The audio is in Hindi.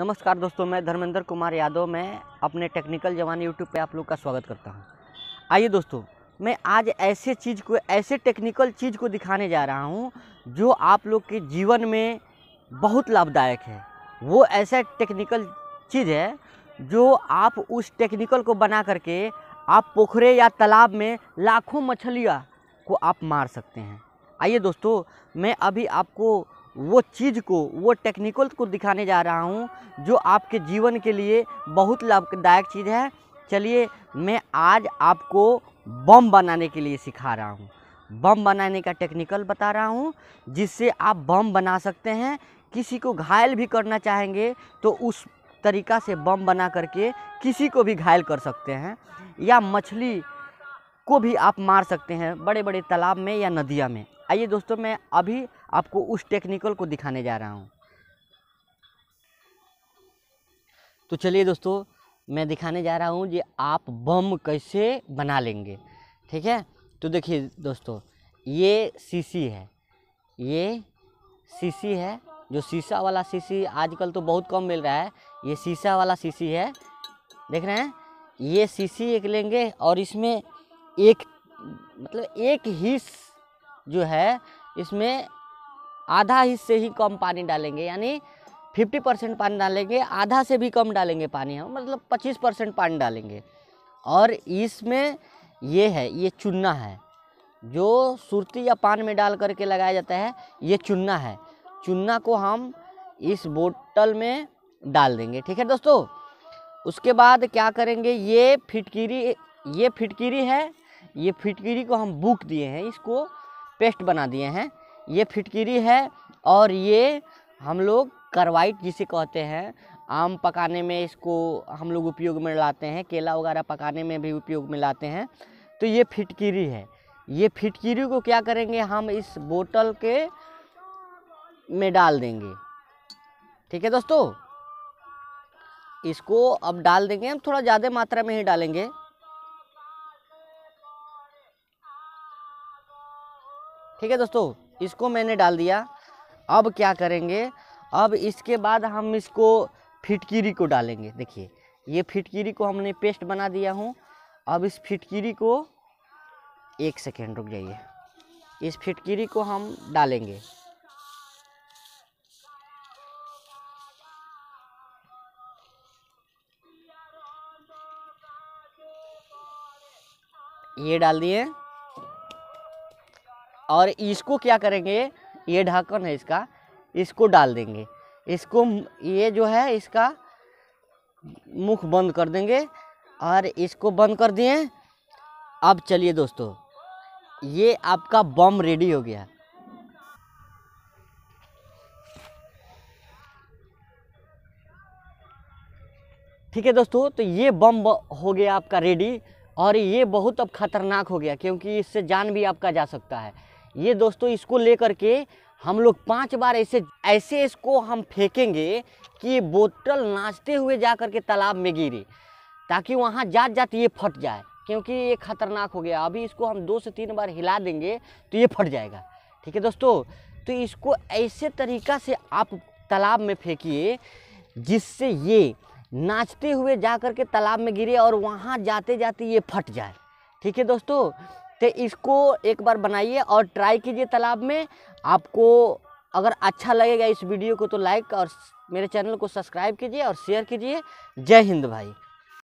नमस्कार दोस्तों मैं धर्मेंद्र कुमार यादव मैं अपने टेक्निकल जवान यूट्यूब पे आप लोग का स्वागत करता हूँ आइए दोस्तों मैं आज ऐसे चीज़ को ऐसे टेक्निकल चीज़ को दिखाने जा रहा हूँ जो आप लोग के जीवन में बहुत लाभदायक है वो ऐसा टेक्निकल चीज़ है जो आप उस टेक्निकल को बना करके आप पोखरे या तालाब में लाखों मछलियाँ को आप मार सकते हैं आइए दोस्तों मैं अभी आपको वो चीज़ को वो टेक्निकल को दिखाने जा रहा हूँ जो आपके जीवन के लिए बहुत लाभदायक चीज़ है चलिए मैं आज आपको बम बनाने के लिए सिखा रहा हूँ बम बनाने का टेक्निकल बता रहा हूँ जिससे आप बम बना सकते हैं किसी को घायल भी करना चाहेंगे तो उस तरीका से बम बना करके किसी को भी घायल कर सकते हैं या मछली को भी आप मार सकते हैं बड़े बड़े तालाब में या नदियाँ में आइए दोस्तों मैं अभी आपको उस टेक्निकल को दिखाने जा रहा हूँ तो चलिए दोस्तों मैं दिखाने जा रहा हूँ जी आप बम कैसे बना लेंगे ठीक है तो देखिए दोस्तों ये सीसी है ये सीसी है जो शीशा वाला सीसी आजकल तो बहुत कम मिल रहा है ये शीशा वाला सीसी है देख रहे हैं ये सीसी एक लेंगे और इसमें एक मतलब एक ही जो है इसमें आधा हिस्से ही कम पानी डालेंगे यानी 50 परसेंट पानी डालेंगे आधा से भी कम डालेंगे पानी हम मतलब 25 परसेंट पानी डालेंगे और इसमें ये है ये चुन्ना है जो सुरती या पान में डाल करके लगाया जाता है ये चुन्ना है चुन्ना को हम इस बोतल में डाल देंगे ठीक है दोस्तों उसके बाद क्या करेंगे ये फिटकीरी ये फिटकीरी है ये फिटकीरी को हम बुक दिए हैं इसको पेस्ट बना दिए हैं ये फिटकरी है और ये हम लोग करवाइट जिसे कहते हैं आम पकाने में इसको हम लोग उपयोग में लाते हैं केला वगैरह पकाने में भी उपयोग में लाते हैं तो ये फिटकरी है ये फिटकरी को क्या करेंगे हम इस बोतल के में डाल देंगे ठीक है दोस्तों इसको अब डाल देंगे हम थोड़ा ज़्यादा मात्रा में ही डालेंगे ठीक है दोस्तों इसको मैंने डाल दिया अब क्या करेंगे अब इसके बाद हम इसको फिटकीरी को डालेंगे देखिए ये फिटकीरी को हमने पेस्ट बना दिया हूँ अब इस फिटकीरी को एक सेकेंड रुक जाइए इस फिटकीरी को हम डालेंगे ये डाल दिए और इसको क्या करेंगे ये ढक्कन है इसका इसको डाल देंगे इसको ये जो है इसका मुख बंद कर देंगे और इसको बंद कर दिए अब चलिए दोस्तों ये आपका बम रेडी हो गया ठीक है दोस्तों तो ये बम हो गया आपका रेडी और ये बहुत अब खतरनाक हो गया क्योंकि इससे जान भी आपका जा सकता है ये दोस्तों इसको लेकर के हम लोग पांच बार ऐसे ऐसे इसको हम फेंकेंगे कि बोतल नाचते हुए जा कर के तालाब में गिरे ताकि वहाँ जात जात ये फट जाए क्योंकि ये खतरनाक हो गया अभी इसको हम दो से तीन बार हिला देंगे तो ये फट जाएगा ठीक है दोस्तों तो इसको ऐसे तरीका से आप तालाब में फेंकिए जिससे ये नाचते हुए जा कर के तालाब में गिरे और वहाँ जाते जाते ये फट जाए ठीक है दोस्तों तो इसको एक बार बनाइए और ट्राई कीजिए तालाब में आपको अगर अच्छा लगेगा इस वीडियो को तो लाइक और मेरे चैनल को सब्सक्राइब कीजिए और शेयर कीजिए जय हिंद भाई